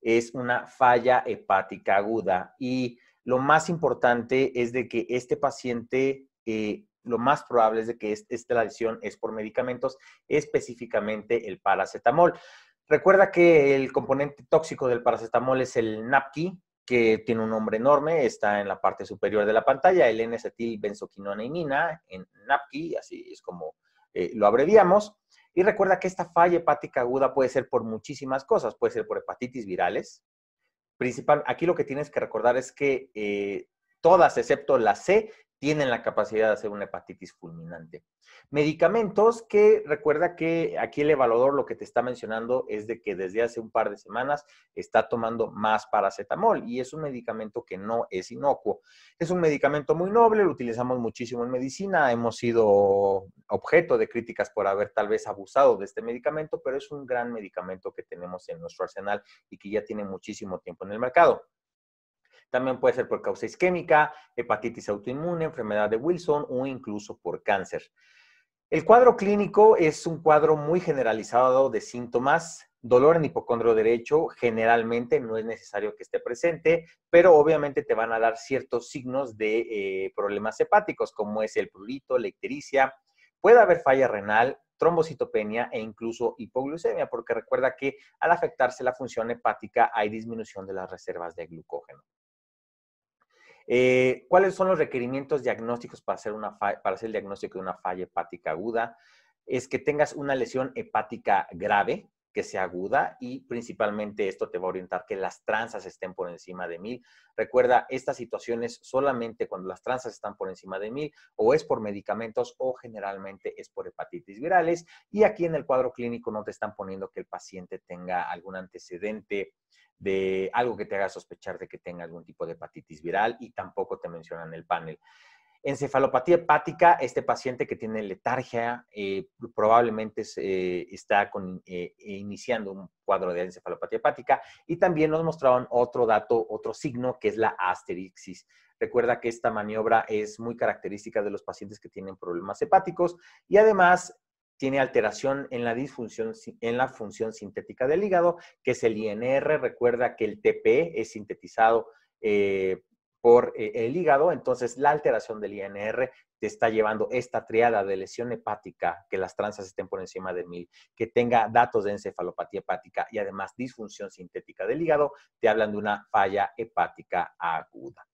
es una falla hepática aguda y lo más importante es de que este paciente, eh, lo más probable es de que esta lesión es por medicamentos, específicamente el paracetamol. Recuerda que el componente tóxico del paracetamol es el NAPKI, que tiene un nombre enorme, está en la parte superior de la pantalla, el n acetilbenzoquinoneimina en NAPKI, así es como eh, lo abreviamos. Y recuerda que esta falla hepática aguda puede ser por muchísimas cosas, puede ser por hepatitis virales. Principal, aquí lo que tienes que recordar es que eh, todas, excepto la C, tienen la capacidad de hacer una hepatitis fulminante. Medicamentos que recuerda que aquí el evaluador lo que te está mencionando es de que desde hace un par de semanas está tomando más paracetamol y es un medicamento que no es inocuo. Es un medicamento muy noble, lo utilizamos muchísimo en medicina, hemos sido objeto de críticas por haber tal vez abusado de este medicamento, pero es un gran medicamento que tenemos en nuestro arsenal y que ya tiene muchísimo tiempo en el mercado. También puede ser por causa isquémica, hepatitis autoinmune, enfermedad de Wilson o incluso por cáncer. El cuadro clínico es un cuadro muy generalizado de síntomas. Dolor en hipocondrio derecho generalmente no es necesario que esté presente, pero obviamente te van a dar ciertos signos de eh, problemas hepáticos, como es el prurito, la ictericia. Puede haber falla renal, trombocitopenia e incluso hipoglucemia, porque recuerda que al afectarse la función hepática hay disminución de las reservas de glucógeno. Eh, ¿Cuáles son los requerimientos diagnósticos para hacer, para hacer el diagnóstico de una falla hepática aguda? Es que tengas una lesión hepática grave, que sea aguda y principalmente esto te va a orientar que las tranzas estén por encima de mil. Recuerda, estas situaciones solamente cuando las tranzas están por encima de mil o es por medicamentos o generalmente es por hepatitis virales y aquí en el cuadro clínico no te están poniendo que el paciente tenga algún antecedente de algo que te haga sospechar de que tenga algún tipo de hepatitis viral y tampoco te mencionan el panel. Encefalopatía hepática, este paciente que tiene letargia eh, probablemente eh, está con, eh, e iniciando un cuadro de encefalopatía hepática y también nos mostraron otro dato, otro signo que es la asterixis. Recuerda que esta maniobra es muy característica de los pacientes que tienen problemas hepáticos y además tiene alteración en la disfunción en la función sintética del hígado, que es el INR. Recuerda que el TP e es sintetizado por eh, el hígado, entonces la alteración del INR te está llevando esta triada de lesión hepática, que las tranzas estén por encima de mil, que tenga datos de encefalopatía hepática y además disfunción sintética del hígado, te hablan de una falla hepática aguda.